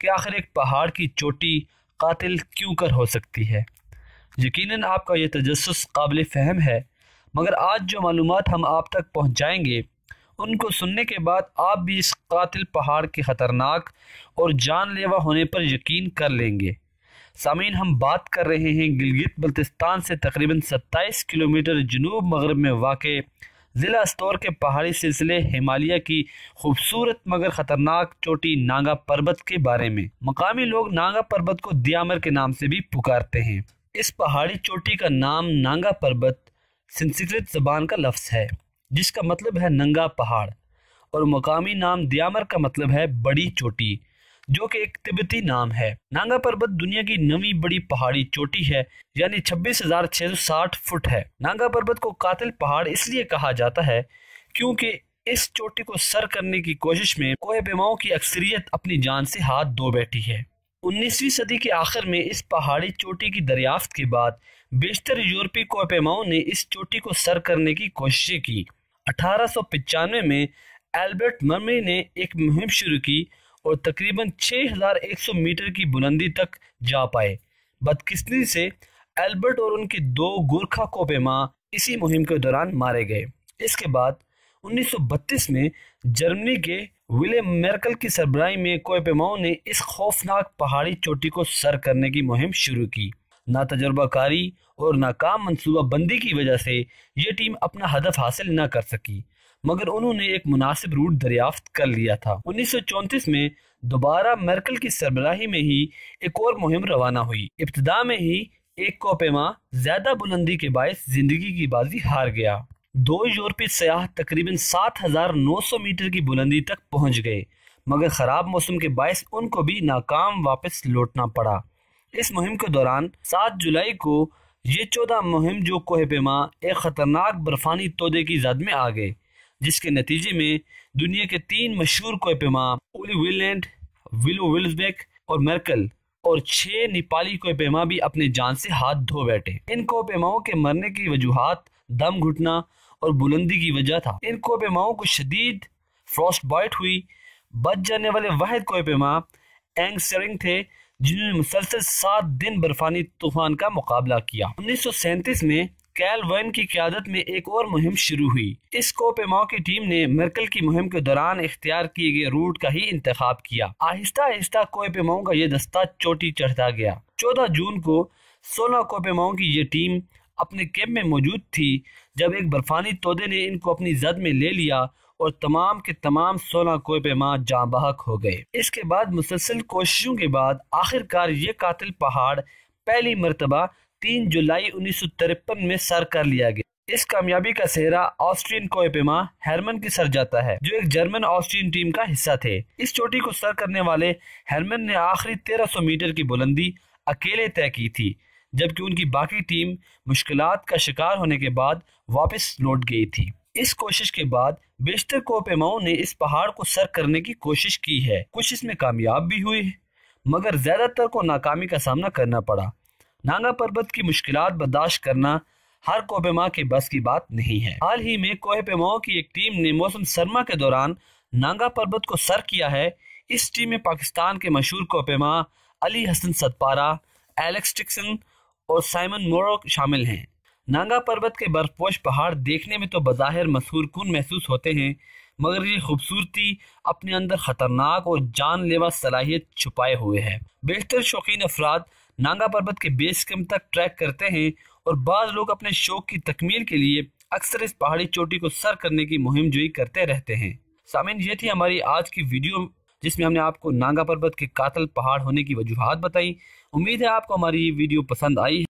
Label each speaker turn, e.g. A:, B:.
A: कि आखिर एक पहाड़ की चोटी कातिल क्यों कर हो सकती है यकीनन आपका यह तजस काबिल फहम है मगर आज जो मालूम हम आप तक पहुँचाएँगे उनको सुनने के बाद आप भी इस कातिल पहाड़ के ख़तरनाक और जानलेवा होने पर यकीन कर लेंगे सामीन हम बात कर रहे हैं गिलगित बल्तिस्तान से तकरीबन 27 किलोमीटर जनूब मगरब में वाक़ ज़िला स्तौर के पहाड़ी सिलसिले हिमालय की खूबसूरत मगर ख़तरनाक चोटी नागा पर्वत के बारे में मकामी लोग नागा पर्वत को दियामर के नाम से भी पुकारते हैं इस पहाड़ी चोटी का नाम नागा पर्वत संस्कृत जबान का लफ्स है जिसका मतलब है नंगा पहाड़ और मकामी नाम दियामर का मतलब है बड़ी चोटी जो कि एक तिब्बती नाम है नांगा पर्वत दुनिया की नवी बड़ी पहाड़ी चोटी है यानी 26,660 फुट है नांगा पर्वत को कातिल पहाड़ इसलिए कहा जाता है क्योंकि इस चोटी को सर करने की कोशिश में कोहे बेमाओं की अक्सरियत अपनी जान से हाथ धो बैठी है 19वीं सदी के आखिर में इस पहाड़ी चोटी की दरियाफ्त के बाद बेशतर यूरोपीय कोपेमाओं ने इस चोटी को सर करने की कोशिशें की अठारह में एल्बर्ट मर्मी ने एक मुहिम शुरू की और तकरीबन 6,100 मीटर की बुलंदी तक जा पाए बदकिस्ती से एल्बर्ट और उनके दो गोरखा कोपेमा इसी मुहिम के दौरान मारे गए इसके बाद 1932 में जर्मनी के विले मेरकल की सरबराही में कोपेमाओं ने इस खौफनाक पहाड़ी चोटी को सर करने की मुहिम शुरू की ना तजर्बाकारी और नाकाम मनसूबा बंदी की वजह से ये टीम अपना हदफ हासिल न कर सकी मगर उन्होंने एक मुनासिब रूट दरियाफ्त कर लिया था उन्नीस सौ चौंतीस में दोबारा मर्कल की सरबराही में ही एक और मुहिम रवाना हुई इब्तदा में ही एक कोपेमा ज्यादा बुलंदी के बायस जिंदगी की बाजी हार गया दो यूरोपीय सयाह तकरीबन 7,900 मीटर की बुलंदी तक पहुंच गए मगर ख़राब मौसम के बायस उनको भी नाकाम वापस लौटना पड़ा इस मुहिम के दौरान सात जुलाई को ये चौदह मुहिम जो कोह पेमा एक खतरनाक बर्फानी तोदे की जद में आ गए जिसके नतीजे में दुनिया के तीन मशहूर कोह पेमा ओली विलैंड विलो विल्सबेक और मर्कल और छह नेपाली कोह पेमा भी अपने जान से हाथ धो बैठे इन कोह पेमाओं के मरने की वजूहत दम घुटना और बुलंदी की वजह था इन कोह पेमाओं को शदीद फ्रॉस्ट बाइट हुई बच जाने वाले वाहिद कोह पेमा एंग सेरिंग थे जिन्होंने मुसलसल सात दिन बर्फानी तूफान का मुकाबला किया उन्नीस में कैल वन की क्यादत में एक और मुहिम शुरू हुई इस कोपेमाओ की टीम ने मर्कल की मुहिम के दौरान इख्तियार किए गए रूट का ही इंतखब किया आहिस्ता आहिस्ता कोपेमाओं का यह दस्ता चोटी चढ़ता गया चौदह जून को सोलह कोपेमाओं की यह टीम अपने कैब में मौजूद थी जब एक बर्फानी तोदे ने इनको अपनी जद में ले लिया और तमाम के तमाम सोलह कोए पैमा जहाँ बहक हो गए इसके बाद मुसलसल कोशिशों के बाद आखिरकार ये कातिल पहाड़ पहली मरतबा तीन जुलाई उन्नीस सौ तिरपन में सर कर लिया गया इस कामयाबी का सेहरा ऑस्ट्रियन कोएपेमा हेरमन की सर जाता है जो एक जर्मन ऑस्ट्रियन टीम का हिस्सा थे इस चोटी को सर करने वाले हेरमन ने आखिरी 1300 मीटर की बुलंदी अकेले तय की थी जबकि उनकी बाकी टीम मुश्किल का शिकार होने के बाद वापस लौट गई थी इस कोशिश के बाद बेशतर कोपेमाओं ने इस पहाड़ को सर करने की कोशिश की है कुछ इसमें कामयाब भी हुए मगर ज़्यादातर को नाकामी का सामना करना पड़ा नांगा पर्वत की मुश्किल बर्दाश्त करना हर कोपेमा के बस की बात नहीं है हाल ही में कोहपेमाओं की एक टीम ने मौसम सरमा के दौरान नागा पर्वत को सर किया है इस टीम में पाकिस्तान के मशहूर कोपेमा अली हसन सतपारा एलेक्स टिक्सन और साइमन मोरो शामिल हैं नांगा पर्वत के बर्फपोश पहाड़ देखने में तो बज़ाहिर कन महसूस होते हैं मगर ये खूबसूरती अपने अंदर ख़तरनाक और जानलेवा सलाहियत छुपाए हुए है बेहतर शौकीन अफराद नांगा पर्वत के बेस कैम्प तक ट्रैक करते हैं और बाद लोग अपने शौक की तकमील के लिए अक्सर इस पहाड़ी चोटी को सर करने की मुहिम जोई करते रहते हैं सामिन ये थी हमारी आज की वीडियो जिसमें हमने आपको नागा पर्वत के कातल पहाड़ होने की वजूहत बताई उम्मीद है आपको हमारी ये वीडियो पसंद आई